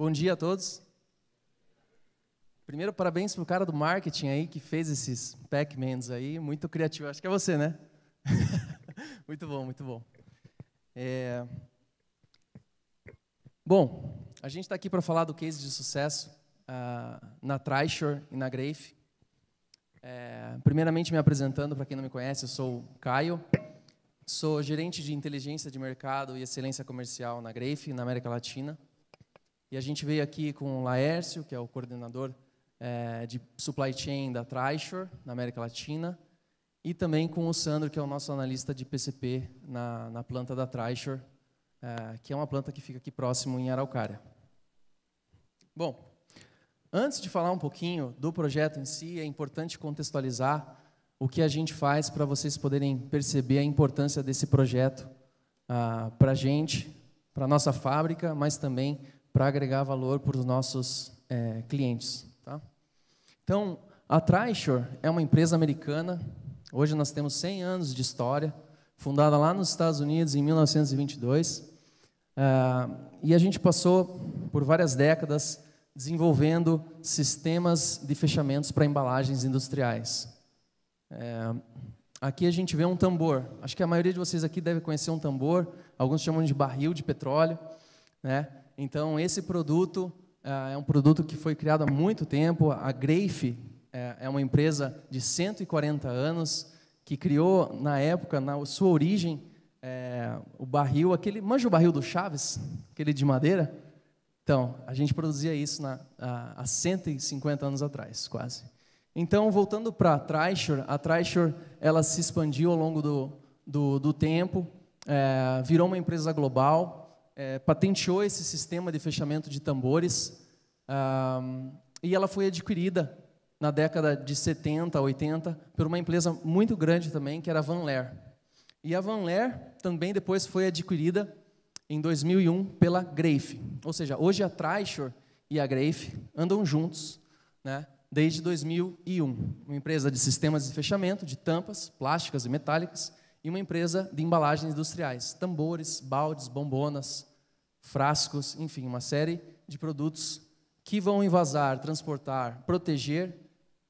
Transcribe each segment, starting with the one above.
Bom dia a todos. Primeiro, parabéns pro cara do marketing aí que fez esses Pac-Mans aí, muito criativo. Acho que é você, né? muito bom, muito bom. É... Bom, a gente está aqui para falar do case de sucesso uh, na Trishore e na Grafe. É, primeiramente, me apresentando, para quem não me conhece, eu sou o Caio, sou gerente de inteligência de mercado e excelência comercial na Grafe, na América Latina. E a gente veio aqui com o Laércio, que é o coordenador é, de supply chain da Trishore, na América Latina, e também com o Sandro, que é o nosso analista de PCP na, na planta da Trishore, eh, é, que é uma planta que fica aqui próximo em Araucária. Bom, antes de falar um pouquinho do projeto em si, é importante contextualizar o que a gente faz para vocês poderem perceber a importância desse projeto ah, para a gente, para a nossa fábrica, mas também para agregar valor para os nossos é, clientes. Tá? Então, a Trishore é uma empresa americana. Hoje nós temos 100 anos de história, fundada lá nos Estados Unidos em 1922. Uh, ah, e a gente passou por várias décadas desenvolvendo sistemas de fechamentos para embalagens industriais. É, aqui a gente vê um tambor. Acho que a maioria de vocês aqui deve conhecer um tambor. Alguns chamam de barril de petróleo. Né? Então, esse produto ah, é um produto que foi criado há muito tempo. A Greife é, é uma empresa de 140 anos que criou, na época, na sua origem, é, o barril, aquele. Manja o barril do Chaves? Aquele de madeira? Então, a gente produzia isso na, ah, há 150 anos atrás, quase. Então, voltando para a Trishor, a Trishor ela se expandiu ao longo do, do, do tempo, é, virou uma empresa global, é, patenteou esse sistema de fechamento de tambores um, e ela foi adquirida na década de 70, 80 por uma empresa muito grande também, que era a Leer. E a Van Leer também depois foi adquirida em 2001 pela Grafe. Ou seja, hoje a Trishore e a Grafe andam juntos, né? desde 2001. Uma empresa de sistemas de fechamento, de tampas, plásticas e metálicas, e uma empresa de embalagens industriais, tambores, baldes, bombonas, frascos, enfim, uma série de produtos que vão envasar, transportar, proteger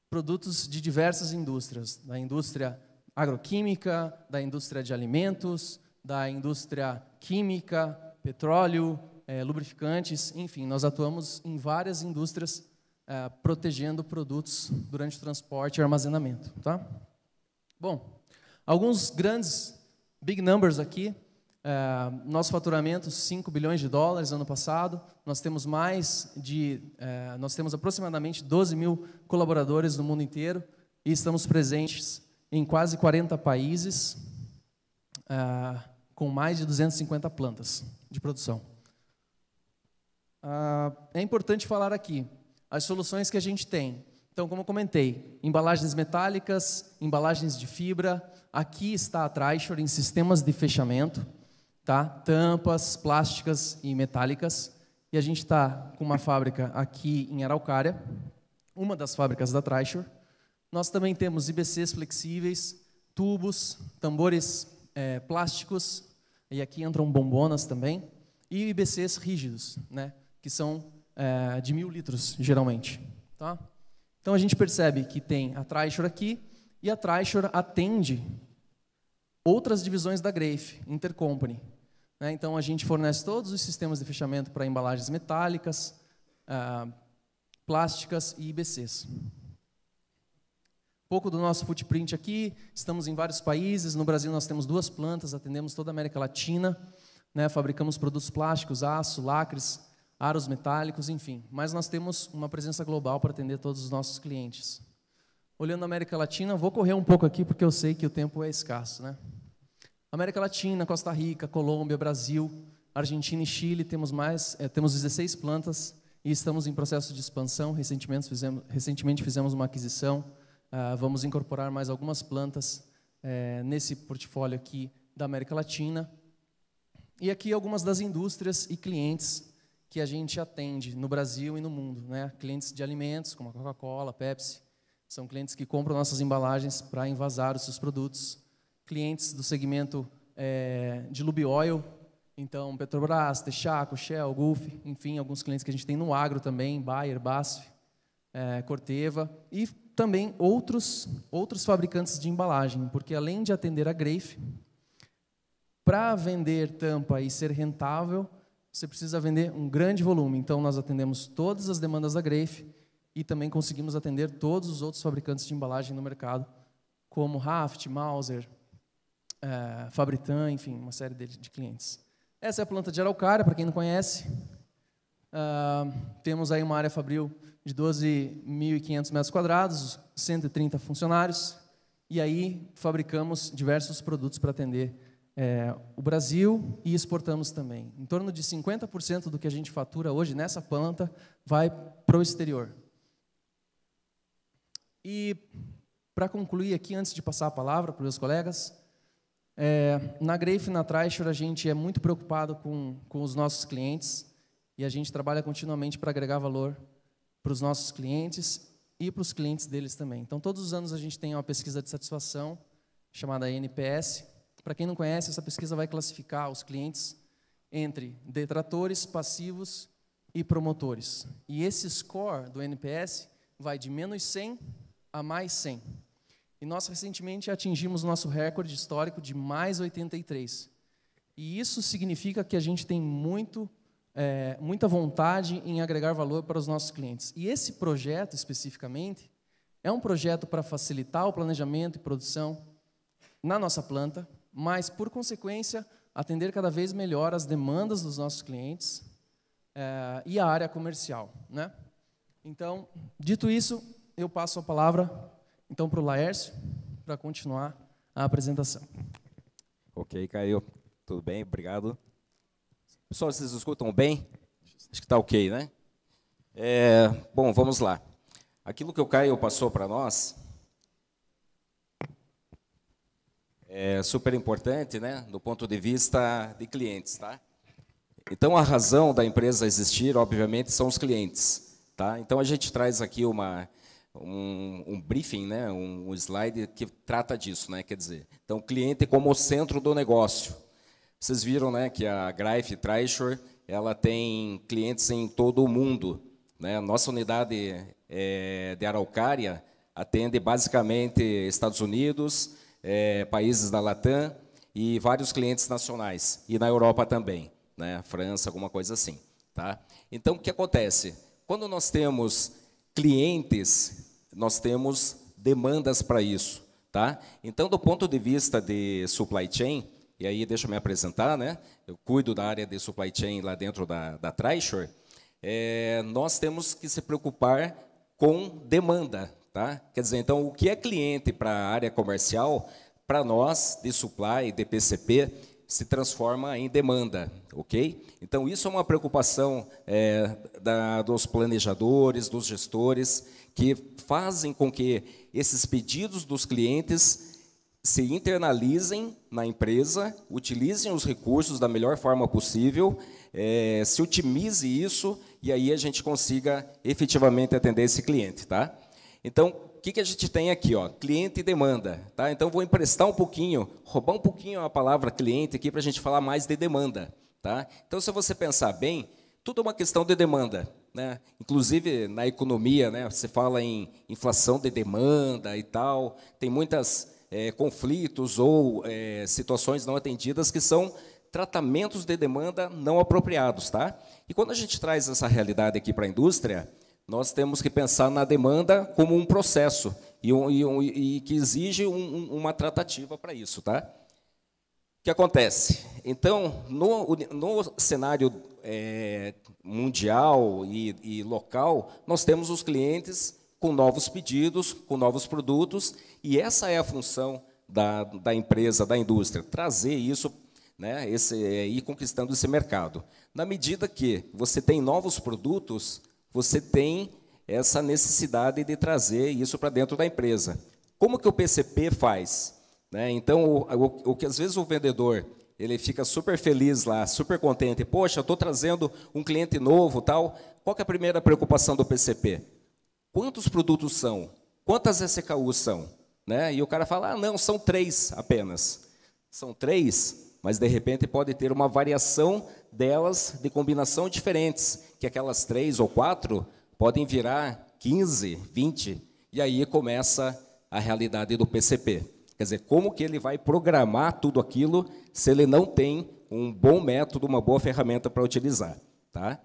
produtos de diversas indústrias, da indústria agroquímica, da indústria de alimentos, da indústria química, petróleo, é, lubrificantes, enfim, nós atuamos em várias indústrias é, protegendo produtos durante o transporte e armazenamento, tá? Bom, Alguns grandes big numbers aqui. É, nosso faturamento 5 bilhões de dólares ano passado. Nós temos mais de, é, nós temos aproximadamente 12 mil colaboradores no mundo inteiro e estamos presentes em quase 40 países, é, com mais de 250 plantas de produção. Ah, é importante falar aqui as soluções que a gente tem então, como eu comentei, embalagens metálicas, embalagens de fibra, aqui está a Trisher em sistemas de fechamento, tá? tampas, plásticas e metálicas. E a gente está com uma fábrica aqui em Araucária, uma das fábricas da Trisher. Nós também temos IBCs flexíveis, tubos, tambores é, plásticos, e aqui entram bombonas também, e IBCs rígidos, né? que são é, de mil litros, geralmente. Tá? Então a gente percebe que tem a Treischer aqui, e a Treischer atende outras divisões da Greif, Intercompany. Né? Então a gente fornece todos os sistemas de fechamento para embalagens metálicas, ah, plásticas e IBCs. Pouco do nosso footprint aqui, estamos em vários países, no Brasil nós temos duas plantas, atendemos toda a América Latina, né? fabricamos produtos plásticos, aço, lacres, aros metálicos, enfim. Mas nós temos uma presença global para atender todos os nossos clientes. Olhando a América Latina, vou correr um pouco aqui porque eu sei que o tempo é escasso, né? América Latina, Costa Rica, Colômbia, Brasil, Argentina e Chile, temos mais, é, temos 16 plantas e estamos em processo de expansão. Recentemente fizemos, recentemente fizemos uma aquisição. Uh, vamos incorporar mais algumas plantas é, nesse portfólio aqui da América Latina. E aqui algumas das indústrias e clientes que a gente atende no Brasil e no mundo. Né? Clientes de alimentos, como a Coca-Cola, Pepsi, são clientes que compram nossas embalagens para envasar os seus produtos. Clientes do segmento é, de lube oil, então Petrobras, Texaco, Shell, Gulf, enfim, alguns clientes que a gente tem no agro também, Bayer, Basf, é, Corteva, e também outros, outros fabricantes de embalagem, porque além de atender a Grafe, para vender tampa e ser rentável, você precisa vender um grande volume. Então, nós atendemos todas as demandas da Greif e também conseguimos atender todos os outros fabricantes de embalagem no mercado, como Raft, Mauser, é, Fabritan, enfim, uma série de, de, clientes. Essa é a planta de araucária, para quem não conhece. Uh, temos aí uma área fabril de 12.500 metros quadrados, 130 funcionários, e aí fabricamos diversos produtos para atender é, o Brasil e exportamos também. Em torno de 50% do que a gente fatura hoje nessa planta vai para o exterior. E, para concluir aqui, antes de passar a palavra para os meus colegas, é, na Greife e na Treischer, a gente é muito preocupado com, com os nossos clientes e a gente trabalha continuamente para agregar valor para os nossos clientes e para os clientes deles também. Então, todos os anos a gente tem uma pesquisa de satisfação chamada NPS, para quem não conhece, essa pesquisa vai classificar os clientes entre detratores, passivos e promotores. E esse score do NPS vai de menos 100 a mais 100. E nós recentemente atingimos nosso recorde histórico de mais 83. E isso significa que a gente tem muito, é, muita vontade em agregar valor para os nossos clientes. E esse projeto especificamente é um projeto para facilitar o planejamento e produção na nossa planta, mas, por consequência, atender cada vez melhor as demandas dos nossos clientes é, e a área comercial. Né? Então, dito isso, eu passo a palavra então para o Laércio para continuar a apresentação. Ok, Caio. Tudo bem, obrigado. Pessoal, vocês escutam bem? Acho que está ok, né? É, bom, vamos lá. Aquilo que o Caio passou para nós é super importante, né, do ponto de vista de clientes, tá? Então a razão da empresa existir, obviamente, são os clientes, tá? Então a gente traz aqui uma um, um briefing, né, um, um slide que trata disso, né? Quer dizer, então o cliente como o centro do negócio. Vocês viram, né, que a Greif Treischer, ela tem clientes em todo o mundo, né? Nossa unidade é, de Araucária atende basicamente Estados Unidos, é, países da Latam e vários clientes nacionais, e na Europa também, né? França, alguma coisa assim. Tá? Então, o que acontece? Quando nós temos clientes, nós temos demandas para isso. Tá? Então, do ponto de vista de supply chain, e aí deixa eu me apresentar, né? eu cuido da área de supply chain lá dentro da, da Trishore, é, nós temos que se preocupar com demanda, Tá? Quer dizer, então, o que é cliente para a área comercial, para nós, de supply, de PCP, se transforma em demanda, ok? Então, isso é uma preocupação é, da, dos planejadores, dos gestores, que fazem com que esses pedidos dos clientes se internalizem na empresa, utilizem os recursos da melhor forma possível, é, se otimize isso e aí a gente consiga efetivamente atender esse cliente, tá? Então, o que, que a gente tem aqui? Ó? Cliente e demanda. Tá? Então, vou emprestar um pouquinho, roubar um pouquinho a palavra cliente aqui para a gente falar mais de demanda. Tá? Então, se você pensar bem, tudo é uma questão de demanda. Né? Inclusive, na economia, né, você fala em inflação de demanda e tal, tem muitos é, eh, conflitos ou é, situações não atendidas que são tratamentos de demanda não apropriados. Tá? E quando a gente traz essa realidade aqui para a indústria, nós temos que pensar na demanda como um processo e, um, e, um, e que exige um, uma tratativa para isso, tá? O que acontece? Então, no, no cenário é, mundial e, e local, nós temos os clientes com novos pedidos, com novos produtos, e essa é a função da, da empresa, da indústria, trazer isso né, esse, é, ir conquistando esse mercado. Na medida que você tem novos produtos, você tem essa necessidade de trazer isso para dentro da empresa. Como que o PCP faz? Né? Então, o, o, o, que às vezes o vendedor ele fica super feliz lá, super contente. Poxa, estou trazendo um cliente novo, tal. Qual é a primeira preocupação do PCP? Quantos produtos são? Quantas SKUs são? Né? E o cara fala, ah, não, são três apenas. São três? mas de repente pode ter uma variação delas de combinação diferentes, que aquelas três ou quatro podem virar 15, 20, e aí começa a realidade do PCP. Quer dizer, como que ele vai programar tudo aquilo se ele não tem um bom método, uma boa ferramenta para utilizar? Tá?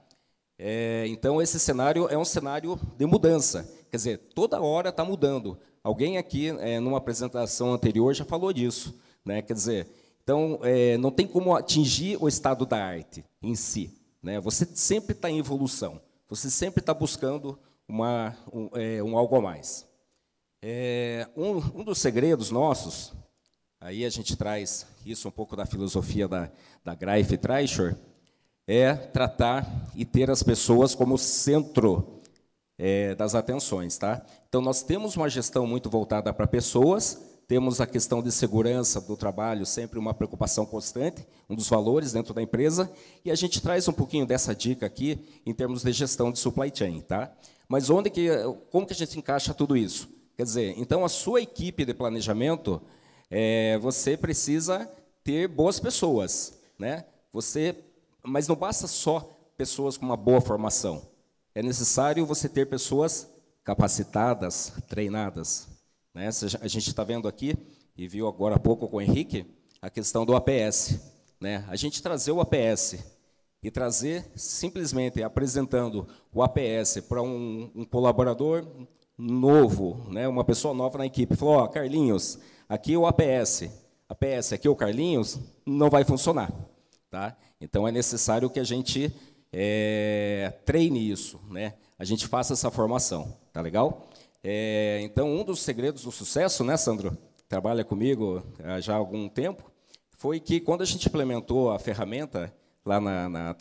É, então, esse cenário é um cenário de mudança. Quer dizer, toda hora está mudando. Alguém aqui, é, numa apresentação anterior, já falou disso. Né? Quer dizer, então, é, não tem como atingir o estado da arte em si. Né? Você sempre está em evolução, você sempre está buscando uma, um, é, um, algo a mais. É, um, um, dos segredos nossos, aí a gente traz isso um pouco da filosofia da, da Greif e é tratar e ter as pessoas como centro é, das atenções. Tá? Então, nós temos uma gestão muito voltada para pessoas, temos a questão de segurança do trabalho, sempre uma preocupação constante, um dos valores dentro da empresa, e a gente traz um pouquinho dessa dica aqui em termos de gestão de supply chain, tá? Mas onde que, como que a gente encaixa tudo isso? Quer dizer, então a sua equipe de planejamento, é, você precisa ter boas pessoas, né? Você, mas não basta só pessoas com uma boa formação. É necessário você ter pessoas capacitadas, treinadas. Né? A gente está vendo aqui, e viu agora há pouco com o Henrique, a questão do APS. Né? A gente trazer o APS e trazer simplesmente apresentando o APS para um, um, colaborador novo, né? uma pessoa nova na equipe, falou, oh, Carlinhos, aqui é o APS, APS, aqui é o Carlinhos, não vai funcionar. Tá? Então, é necessário que a gente é, treine isso, né? a gente faça essa formação, tá legal? É, então, um dos segredos do sucesso, né, Sandro? Trabalha comigo é, já há algum tempo, foi que quando a gente implementou a ferramenta lá na, na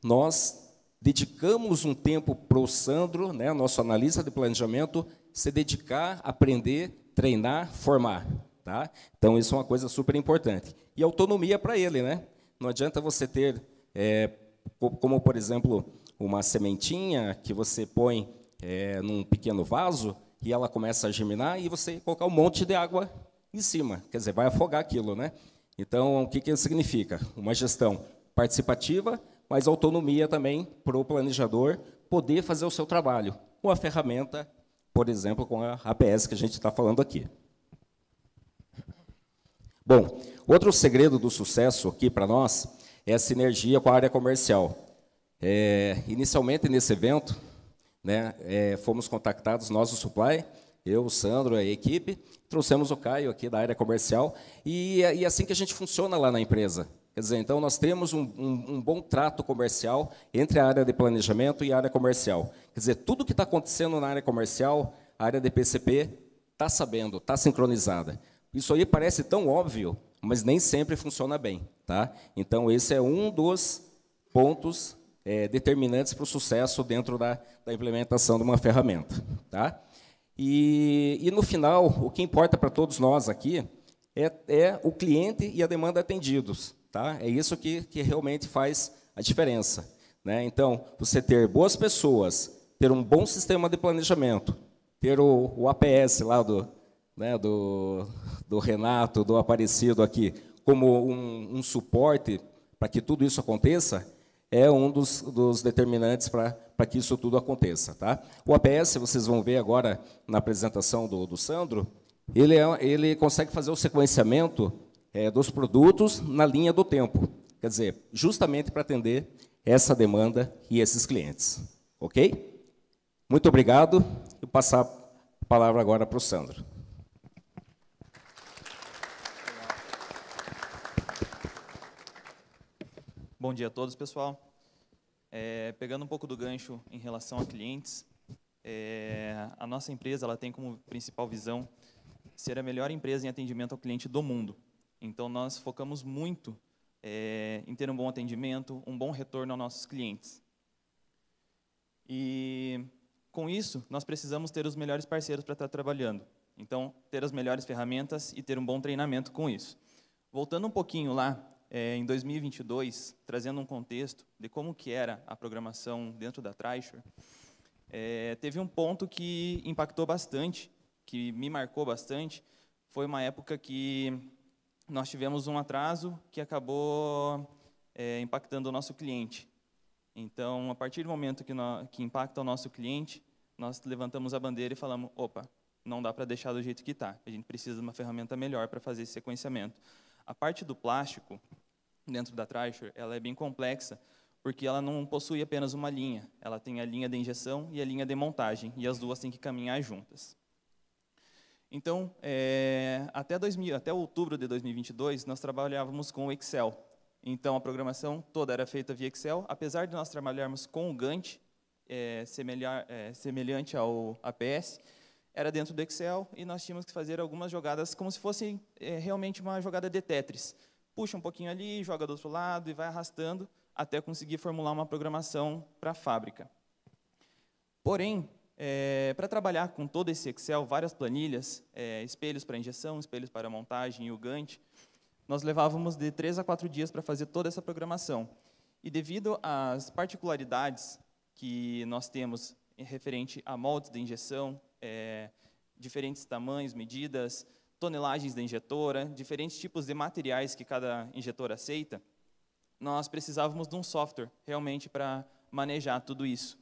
nós dedicamos um tempo para o Sandro, né, nosso analista de planejamento, se dedicar, aprender, treinar, formar. Tá? Então, isso é uma coisa super importante. E autonomia para ele. Né? Não adianta você ter, é, como, por exemplo, uma sementinha que você põe é, num pequeno vaso e ela começa a germinar e você colocar um monte de água em cima, quer dizer, vai afogar aquilo, né? Então, o que, que isso significa? Uma gestão participativa, mas autonomia também para o planejador poder fazer o seu trabalho com a ferramenta, por exemplo, com a APS que a gente está falando aqui. Bom, outro segredo do sucesso aqui para nós é a sinergia com a área comercial. É, inicialmente, nesse evento, né? É, fomos contactados, nós, o Supply, eu, o Sandro, a equipe, trouxemos o Caio aqui da área comercial, e, e é assim que a gente funciona lá na empresa. Quer dizer, então nós temos um, um, um, bom trato comercial entre a área de planejamento e a área comercial. Quer dizer, tudo que está acontecendo na área comercial, a área de PCP está sabendo, está sincronizada. Isso aí parece tão óbvio, mas nem sempre funciona bem. Tá? Então, esse é um dos pontos é, determinantes para o sucesso dentro da, da, implementação de uma ferramenta. Tá? E, e, no final, o que importa para todos nós aqui é, é, o cliente e a demanda atendidos. Tá? É isso que, que realmente faz a diferença. Né? Então, você ter boas pessoas, ter um bom sistema de planejamento, ter o, o APS lá do, né, do, do, Renato, do Aparecido aqui, como um, um suporte para que tudo isso aconteça, é um dos, dos determinantes para que isso tudo aconteça. Tá? O APS, vocês vão ver agora na apresentação do, do Sandro, ele, é, ele consegue fazer o sequenciamento é, dos produtos na linha do tempo. Quer dizer, justamente para atender essa demanda e esses clientes. Ok? Muito obrigado. Eu passar a palavra agora para o Sandro. Bom dia a todos, pessoal. É, pegando um pouco do gancho em relação a clientes, é, a nossa empresa ela tem como principal visão ser a melhor empresa em atendimento ao cliente do mundo. Então, nós focamos muito é, em ter um bom atendimento, um bom retorno aos nossos clientes. E, com isso, nós precisamos ter os melhores parceiros para estar trabalhando. Então, ter as melhores ferramentas e ter um bom treinamento com isso. Voltando um pouquinho lá é, em 2022, trazendo um contexto de como que era a programação dentro da Trisure, é, teve um ponto que impactou bastante, que me marcou bastante, foi uma época que nós tivemos um atraso que acabou é, impactando o nosso cliente. Então, a partir do momento que, no, que impacta o nosso cliente, nós levantamos a bandeira e falamos, opa, não dá para deixar do jeito que está, a gente precisa de uma ferramenta melhor para fazer esse sequenciamento. A parte do plástico dentro da Trisher, ela é bem complexa, porque ela não possui apenas uma linha. Ela tem a linha de injeção e a linha de montagem, e as duas têm que caminhar juntas. Então, é, até, 2000, até outubro de 2022, nós trabalhávamos com o Excel. Então, a programação toda era feita via Excel, apesar de nós trabalharmos com o Gantt, é, semelhar, é, semelhante ao APS, era dentro do Excel e nós tínhamos que fazer algumas jogadas como se fosse é, realmente uma jogada de Tetris. Puxa um pouquinho ali, joga do outro lado e vai arrastando até conseguir formular uma programação para a fábrica. Porém, é, eh, para trabalhar com todo esse Excel, várias planilhas, é, espelhos para injeção, espelhos para montagem e o Gantt, nós levávamos de três a quatro dias para fazer toda essa programação. E devido às particularidades que nós temos referente a moldes de injeção, é, diferentes tamanhos, medidas, tonelagens da injetora, diferentes tipos de materiais que cada injetora aceita, nós precisávamos de um software realmente para manejar tudo isso.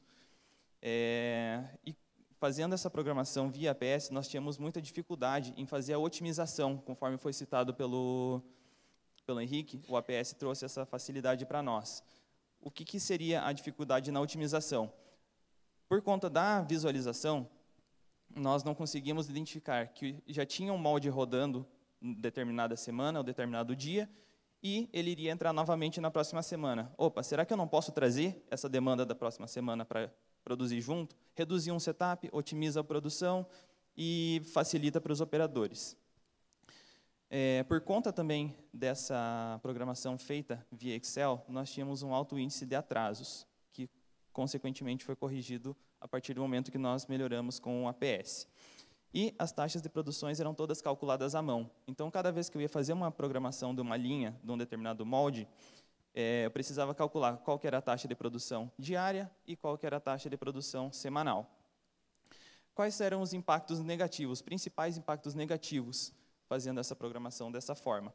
É, e fazendo essa programação via APS, nós tínhamos muita dificuldade em fazer a otimização, conforme foi citado pelo, pelo Henrique, o APS trouxe essa facilidade para nós. O que, que seria a dificuldade na otimização? Por conta da visualização, nós não conseguimos identificar que já tinha um molde rodando determinada semana ou determinado dia, e ele iria entrar novamente na próxima semana. Opa, será que eu não posso trazer essa demanda da próxima semana para produzir junto? Reduzir um setup, otimiza a produção e facilita para os operadores. É, por conta também dessa programação feita via Excel, nós tínhamos um alto índice de atrasos, que consequentemente foi corrigido a partir do momento que nós melhoramos com o APS. E as taxas de produções eram todas calculadas à mão. Então, cada vez que eu ia fazer uma programação de uma linha, de um determinado molde, é, eu precisava calcular qual era a taxa de produção diária e qual era a taxa de produção semanal. Quais eram os impactos negativos, principais impactos negativos, fazendo essa programação dessa forma?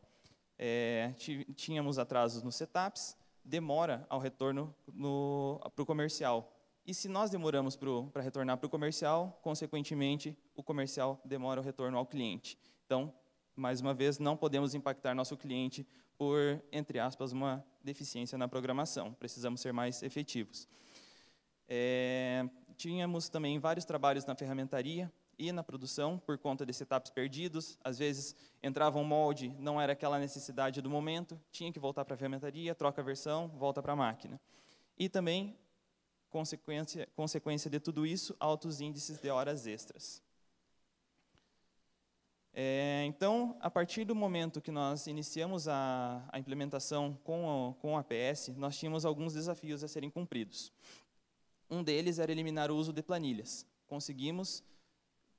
É, tínhamos atrasos nos setups, demora ao retorno para o comercial, e se nós demoramos para retornar para o comercial, consequentemente, o comercial demora o retorno ao cliente. Então, mais uma vez, não podemos impactar nosso cliente por, entre aspas, uma deficiência na programação. Precisamos ser mais efetivos. É, tínhamos também vários trabalhos na ferramentaria e na produção por conta de setups perdidos. Às vezes, entrava um molde, não era aquela necessidade do momento, tinha que voltar para a ferramentaria, troca a versão, volta para a máquina. E também Consequência, consequência de tudo isso, altos índices de horas extras. É, então, a partir do momento que nós iniciamos a, a implementação com, o, com a APS, nós tínhamos alguns desafios a serem cumpridos. Um deles era eliminar o uso de planilhas. Conseguimos,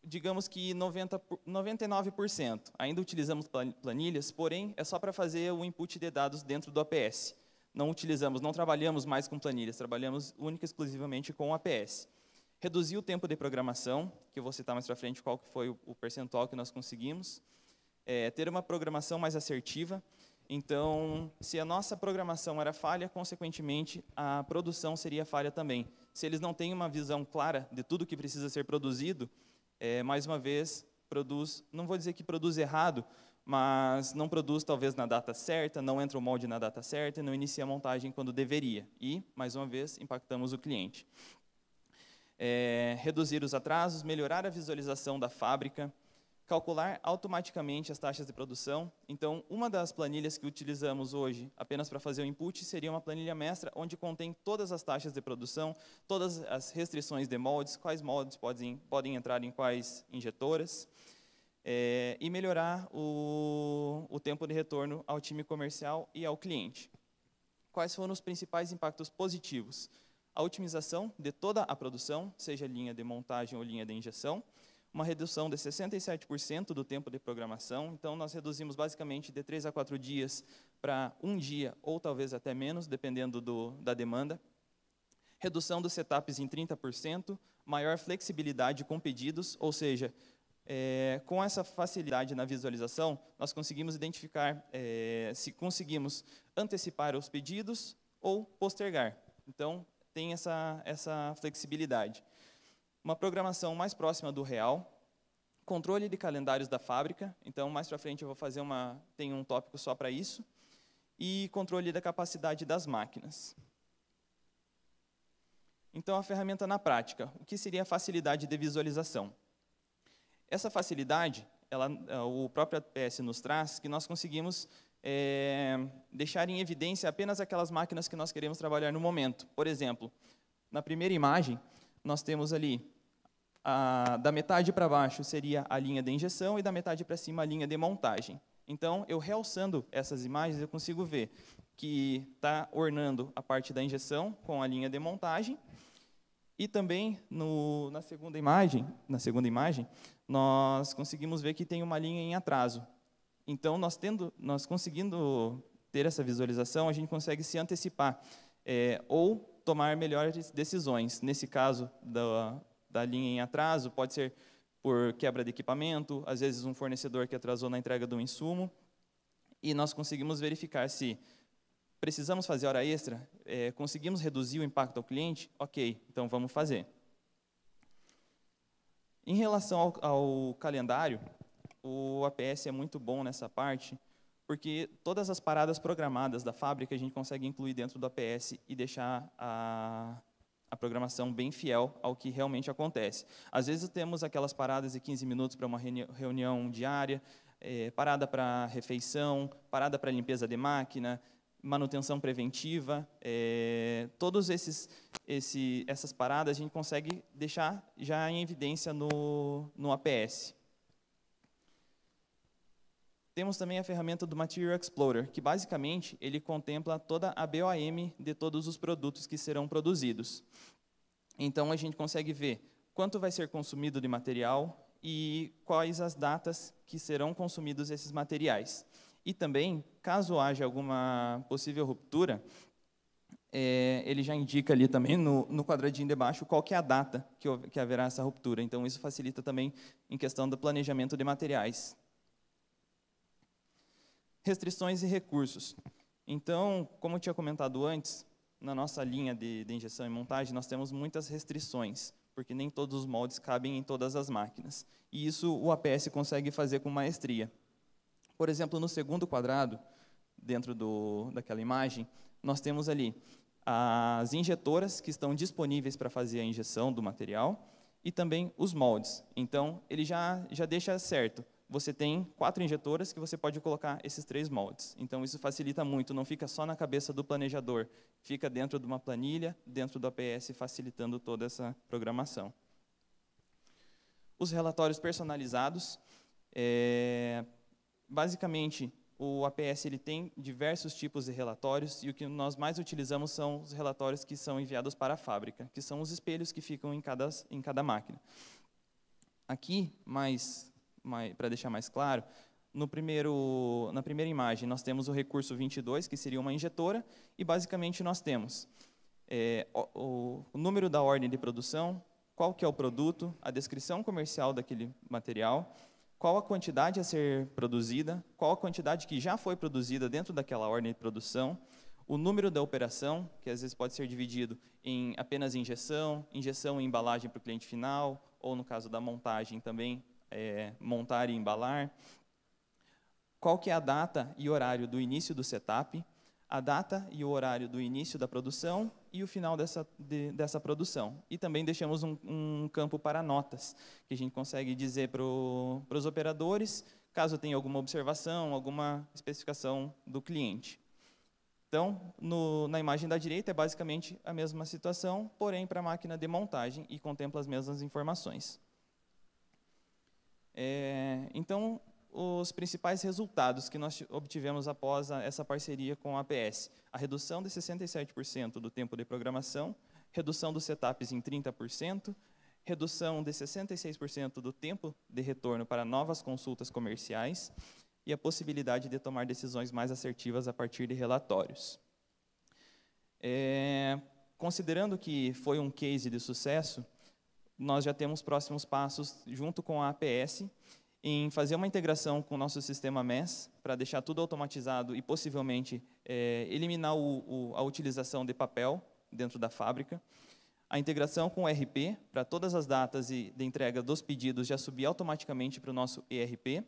digamos que 90, 99%. Ainda utilizamos planilhas, porém, é só para fazer o input de dados dentro do APS não utilizamos, não trabalhamos mais com planilhas, trabalhamos única e exclusivamente com APS. Reduziu o tempo de programação, que eu vou citar mais para frente qual que foi o, o percentual que nós conseguimos. É, ter uma programação mais assertiva. Então, se a nossa programação era falha, consequentemente, a produção seria falha também. Se eles não têm uma visão clara de tudo que precisa ser produzido, é, mais uma vez, produz, não vou dizer que produz errado, mas não produz talvez na data certa, não entra o molde na data certa não inicia a montagem quando deveria. E, mais uma vez, impactamos o cliente. É, reduzir os atrasos, melhorar a visualização da fábrica, calcular automaticamente as taxas de produção. Então, uma das planilhas que utilizamos hoje apenas para fazer o input seria uma planilha mestra, onde contém todas as taxas de produção, todas as restrições de moldes, quais moldes podem, podem entrar em quais injetoras, é, e melhorar o, o tempo de retorno ao time comercial e ao cliente. Quais foram os principais impactos positivos? A otimização de toda a produção, seja linha de montagem ou linha de injeção, uma redução de 67% do tempo de programação. Então, nós reduzimos basicamente de 3 a 4 dias para um dia, ou talvez até menos, dependendo do, da demanda. Redução dos setups em 30%, maior flexibilidade com pedidos, ou seja, é, com essa facilidade na visualização, nós conseguimos identificar é, se conseguimos antecipar os pedidos ou postergar. Então, tem essa, essa flexibilidade. Uma programação mais próxima do real, controle de calendários da fábrica. Então, mais para frente eu vou fazer uma tem um tópico só para isso e controle da capacidade das máquinas. Então, a ferramenta na prática. O que seria a facilidade de visualização? Essa facilidade, ela, eh, o próprio APS nos traz que nós conseguimos é, deixar em evidência apenas aquelas máquinas que nós queremos trabalhar no momento. Por exemplo, na primeira imagem, nós temos ali, a, da metade para baixo seria a linha de injeção e da metade para cima a linha de montagem. Então, eu realçando essas imagens, eu consigo ver que está ornando a parte da injeção com a linha de montagem, e também no, na segunda imagem, na segunda imagem, nós conseguimos ver que tem uma linha em atraso. Então nós tendo, nós conseguindo ter essa visualização, a gente consegue se antecipar é, ou tomar melhores decisões. Nesse caso da, da linha em atraso, pode ser por quebra de equipamento, às vezes um fornecedor que atrasou na entrega do insumo, e nós conseguimos verificar se Precisamos fazer hora extra? É, conseguimos reduzir o impacto ao cliente? Ok, então vamos fazer. Em relação ao, ao calendário, o APS é muito bom nessa parte, porque todas as paradas programadas da fábrica a gente consegue incluir dentro do APS e deixar a, a programação bem fiel ao que realmente acontece. Às vezes temos aquelas paradas de 15 minutos para uma reunião diária, é, parada para refeição, parada para limpeza de máquina, manutenção preventiva, é, todos esses esse, essas paradas a gente consegue deixar já em evidência no, no APS. Temos também a ferramenta do Material Explorer, que basicamente ele contempla toda a BOM de todos os produtos que serão produzidos. Então a gente consegue ver quanto vai ser consumido de material e quais as datas que serão consumidos esses materiais. E também, caso haja alguma possível ruptura, é, ele já indica ali também no, no, quadradinho de baixo qual que é a data que, que haverá essa ruptura. Então, isso facilita também em questão do planejamento de materiais. Restrições e recursos. Então, como eu tinha comentado antes, na nossa linha de, de, injeção e montagem, nós temos muitas restrições, porque nem todos os moldes cabem em todas as máquinas. E isso o APS consegue fazer com maestria. Por exemplo, no segundo quadrado, dentro do, daquela imagem, nós temos ali as injetoras que estão disponíveis para fazer a injeção do material e também os moldes. Então, ele já, já deixa certo. Você tem quatro injetoras que você pode colocar esses três moldes. Então, isso facilita muito, não fica só na cabeça do planejador, fica dentro de uma planilha, dentro do APS, facilitando toda essa programação. Os relatórios personalizados. É basicamente, o APS ele tem diversos tipos de relatórios e o que nós mais utilizamos são os relatórios que são enviados para a fábrica, que são os espelhos que ficam em cada, em cada máquina. Aqui, mais, mais para deixar mais claro, no primeiro, na primeira imagem nós temos o recurso 22, que seria uma injetora, e basicamente nós temos é, o, o número da ordem de produção, qual que é o produto, a descrição comercial daquele material, qual a quantidade a ser produzida, qual a quantidade que já foi produzida dentro daquela ordem de produção, o número da operação, que às vezes pode ser dividido em apenas injeção, injeção e embalagem para o cliente final, ou no caso da montagem também, é, montar e embalar. Qual que é a data e horário do início do setup, a data e o horário do início da produção e o final dessa, de, dessa produção. E também deixamos um, um, campo para notas, que a gente consegue dizer para os operadores, caso tenha alguma observação, alguma especificação do cliente. Então, no, na imagem da direita é basicamente a mesma situação, porém para a máquina de montagem e contempla as mesmas informações. É, então, os principais resultados que nós obtivemos após a, essa parceria com a APS. A redução de 67% do tempo de programação, redução dos setups em 30%, redução de 66% do tempo de retorno para novas consultas comerciais e a possibilidade de tomar decisões mais assertivas a partir de relatórios. É, considerando que foi um case de sucesso, nós já temos próximos passos junto com a APS em fazer uma integração com o nosso sistema MES para deixar tudo automatizado e possivelmente é, eliminar o, o, a utilização de papel dentro da fábrica. A integração com o ERP, para todas as datas de entrega dos pedidos já subir automaticamente para o nosso ERP.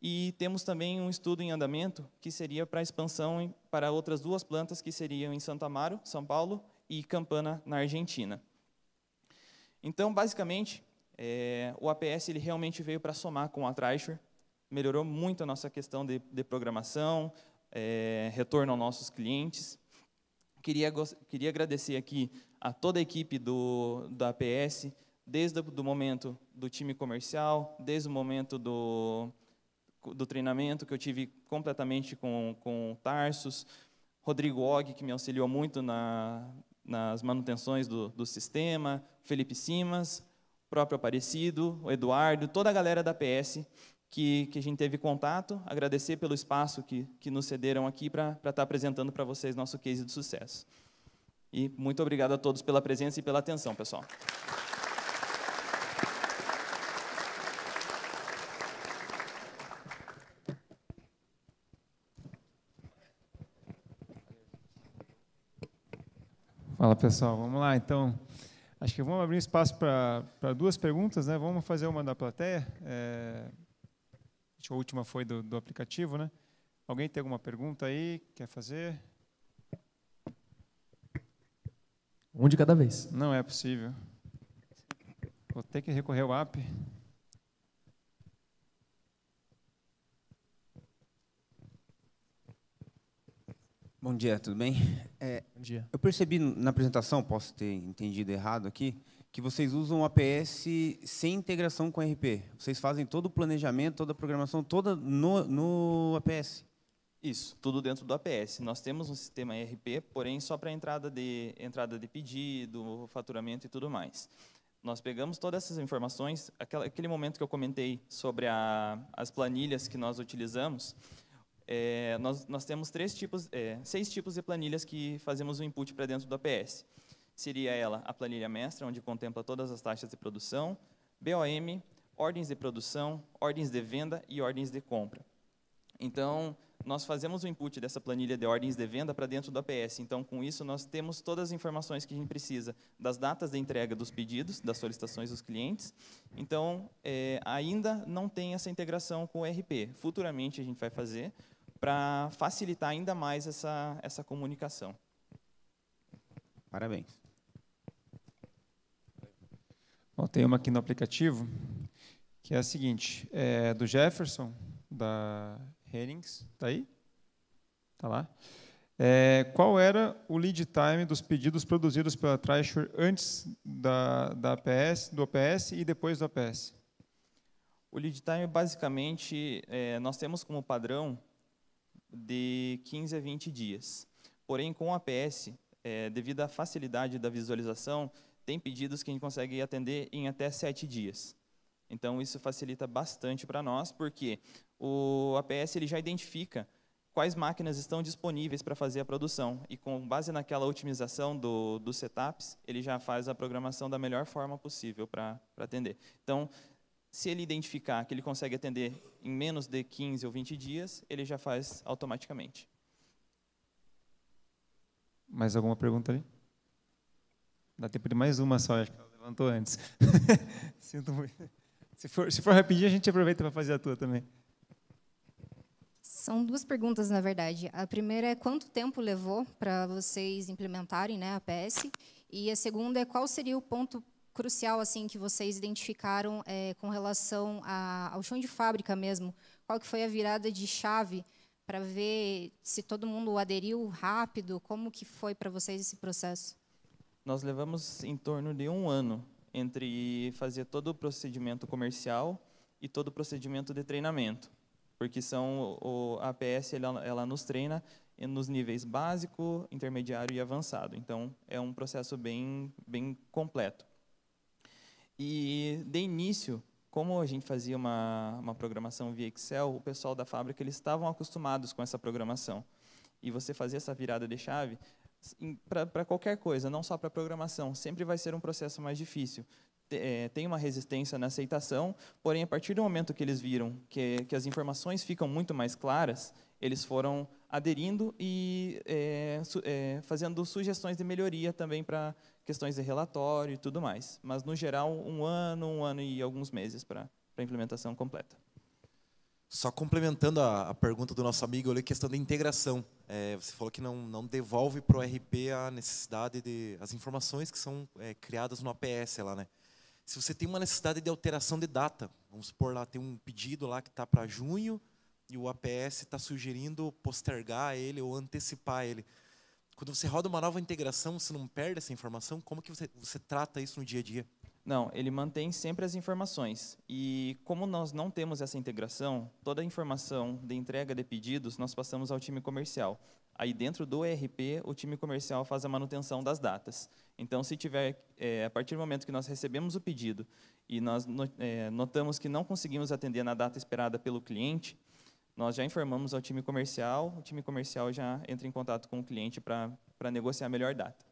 E temos também um estudo em andamento que seria para expansão para outras duas plantas que seriam em Santa Amaro, São Paulo, e Campana, na Argentina. Então, basicamente, é, o APS ele realmente veio para somar com o Atrasure, melhorou muito a nossa questão de, de programação, é, retorno aos nossos clientes. Queria, queria agradecer aqui a toda a equipe do, APS, desde o momento do time comercial, desde o momento do, do treinamento que eu tive completamente com, com o Tarsus, Rodrigo Og, que me auxiliou muito na, nas manutenções do, do sistema, Felipe Simas, próprio Aparecido, o Eduardo, toda a galera da PS que, que a gente teve contato, agradecer pelo espaço que, que nos cederam aqui para estar tá apresentando para vocês nosso case de sucesso. E muito obrigado a todos pela presença e pela atenção, pessoal. Fala pessoal, vamos lá então. Acho que vamos abrir espaço para duas perguntas, né? Vamos fazer uma da plateia. É, a última foi do, do aplicativo, né? Alguém tem alguma pergunta aí? Quer fazer? Um de cada vez. Não é possível. Vou ter que recorrer ao app. Bom dia, tudo bem? É, Bom dia. Eu percebi na apresentação, posso ter entendido errado aqui, que vocês usam o APS sem integração com o RP. Vocês fazem todo o planejamento, toda a programação, toda no, no APS. Isso, tudo dentro do APS. Nós temos um sistema ERP, porém só para entrada de entrada de pedido, faturamento e tudo mais. Nós pegamos todas essas informações, aquela, aquele momento que eu comentei sobre a, as planilhas que nós utilizamos, é, nós, nós, temos três tipos, é, seis tipos de planilhas que fazemos o input para dentro do APS. Seria ela a planilha mestra, onde contempla todas as taxas de produção, BOM, ordens de produção, ordens de venda e ordens de compra. Então, nós fazemos o input dessa planilha de ordens de venda para dentro do APS. Então, com isso, nós temos todas as informações que a gente precisa das datas de entrega dos pedidos, das solicitações dos clientes. Então, é, ainda não tem essa integração com o RP Futuramente a gente vai fazer, para facilitar ainda mais essa, essa comunicação. Parabéns. Bom, tem uma aqui no aplicativo, que é a seguinte, é do Jefferson, da Hennings, está aí? Está lá. É, qual era o lead time dos pedidos produzidos pela Trisure antes da, da APS, do OPS e depois do OPS? O lead time, basicamente, é, nós temos como padrão de 15 a 20 dias. Porém, com o APS, é, eh, devido à facilidade da visualização, tem pedidos que a gente consegue atender em até 7 dias. Então, isso facilita bastante para nós, porque o APS ele já identifica quais máquinas estão disponíveis para fazer a produção. E com base naquela otimização do, dos setups, ele já faz a programação da melhor forma possível para atender. Então, se ele identificar que ele consegue atender em menos de 15 ou 20 dias, ele já faz automaticamente. Mais alguma pergunta ali? Dá tempo de mais uma só, acho que ela levantou antes. Sinto muito. Se for, se for rapidinho, a gente aproveita para fazer a tua também. São duas perguntas, na verdade. A primeira é quanto tempo levou para vocês implementarem né, a PS? E a segunda é qual seria o ponto crucial assim que vocês identificaram é, com relação a, ao chão de fábrica mesmo? Qual que foi a virada de chave para ver se todo mundo aderiu rápido? Como que foi para vocês esse processo? Nós levamos em torno de um ano entre fazer todo o procedimento comercial e todo o procedimento de treinamento, porque são o, a APS ela, ela nos treina nos níveis básico, intermediário e avançado. Então, é um processo bem, bem completo. E de início, como a gente fazia uma, uma programação via Excel, o pessoal da fábrica eles estavam acostumados com essa programação. E você fazia essa virada de chave para qualquer coisa, não só para programação. Sempre vai ser um processo mais difícil. É, tem uma resistência na aceitação, porém, a partir do momento que eles viram que, que as informações ficam muito mais claras, eles foram aderindo e é, su, é, fazendo sugestões de melhoria também para questões de relatório e tudo mais. Mas, no geral, um ano, um ano e alguns meses para a implementação completa. Só complementando a, a, pergunta do nosso amigo a questão da integração. É, você falou que não, não devolve para o RP a necessidade de as informações que são é, criadas no APS lá, né? Se você tem uma necessidade de alteração de data, vamos supor lá tem um pedido lá que está para junho e o APS está sugerindo postergar ele ou antecipar ele. Quando você roda uma nova integração, você não perde essa informação? Como que você, você trata isso no dia a dia? Não, ele mantém sempre as informações. E como nós não temos essa integração, toda a informação de entrega de pedidos nós passamos ao time comercial. Aí dentro do ERP, o time comercial faz a manutenção das datas. Então, se tiver, é, a partir do momento que nós recebemos o pedido e nós é, notamos que não conseguimos atender na data esperada pelo cliente, nós já informamos ao time comercial, o time comercial já entra em contato com o cliente para negociar a melhor data.